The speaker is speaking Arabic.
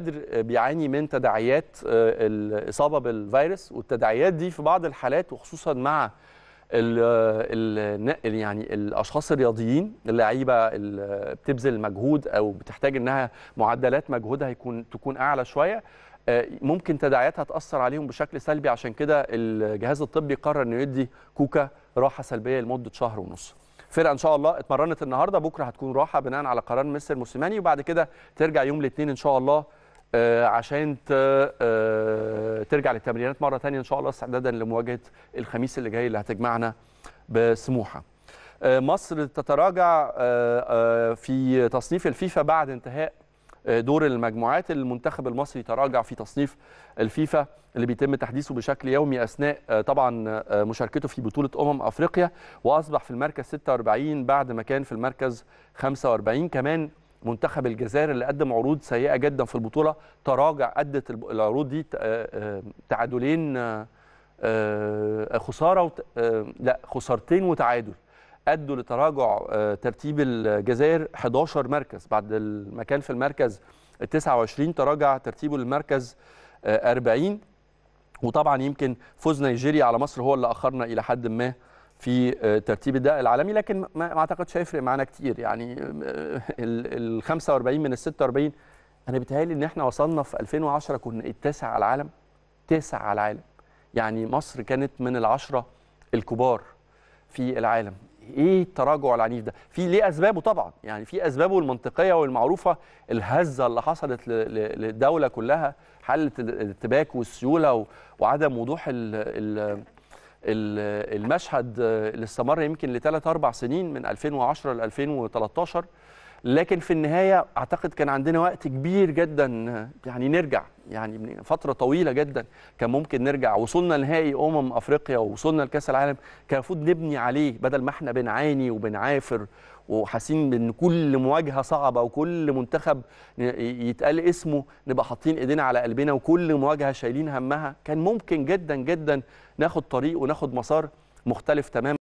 بدر بيعاني من تداعيات آه، الاصابه بالفيروس والتداعيات دي في بعض الحالات وخصوصا مع ال يعني الاشخاص الرياضيين اللعيبه اللي بتبذل مجهود او بتحتاج انها معدلات مجهودها يكون تكون اعلى شويه آه، ممكن تداعياتها تاثر عليهم بشكل سلبي عشان كده الجهاز الطبي قرر انه يدي كوكا راحه سلبيه لمده شهر ونص فرقه ان شاء الله اتمرنت النهارده بكره هتكون راحه بناء على قرار مستر موسيماني وبعد كده ترجع يوم الاثنين ان شاء الله آه، عشان آه، ترجع للتمرينات مره ثانيه ان شاء الله استعدادا لمواجهه الخميس اللي جاي اللي هتجمعنا بسموحه. آه، مصر تتراجع في تصنيف الفيفا بعد انتهاء دور المجموعات المنتخب المصري تراجع في تصنيف الفيفا اللي بيتم تحديثه بشكل يومي اثناء طبعا مشاركته في بطوله امم افريقيا واصبح في المركز 46 بعد ما كان في المركز 45 كمان منتخب الجزائر اللي قدم عروض سيئه جدا في البطوله تراجع ادت العروض دي آه، آه، تعادلين آه، خساره وت... لا خسارتين وتعادل ادوا لتراجع ترتيب الجزائر 11 مركز بعد ما كان في المركز 29 تراجع ترتيبه للمركز 40 وطبعا يمكن فوز نيجيريا على مصر هو اللي اخرنا الى حد ما في آه، ترتيب الدقة العالمي لكن ما اعتقدش هيفرق معانا كتير يعني آه، ال 45 من ال 46 انا بيتهيألي ان احنا وصلنا في 2010 كنا التاسع على العالم تاسع على العالم يعني مصر كانت من العشره الكبار في العالم ايه التراجع العنيف ده في ليه اسبابه طبعا يعني في اسبابه المنطقيه والمعروفه الهزه اللي حصلت للدوله كلها حاله الارتباك والسيوله وعدم وضوح ال المشهد اللي استمر يمكن لثلاث اربع سنين من 2010 ل 2013 لكن في النهايه اعتقد كان عندنا وقت كبير جدا يعني نرجع يعني من فتره طويله جدا كان ممكن نرجع وصلنا نهائي امم افريقيا ووصلنا لكاس العالم كان المفروض نبني عليه بدل ما احنا بنعاني وبنعافر وحاسين بان كل مواجهه صعبه وكل منتخب يتقال اسمه نبقى حاطين ايدينا على قلبنا وكل مواجهه شايلين همها كان ممكن جدا جدا ناخد طريق وناخد مسار مختلف تماما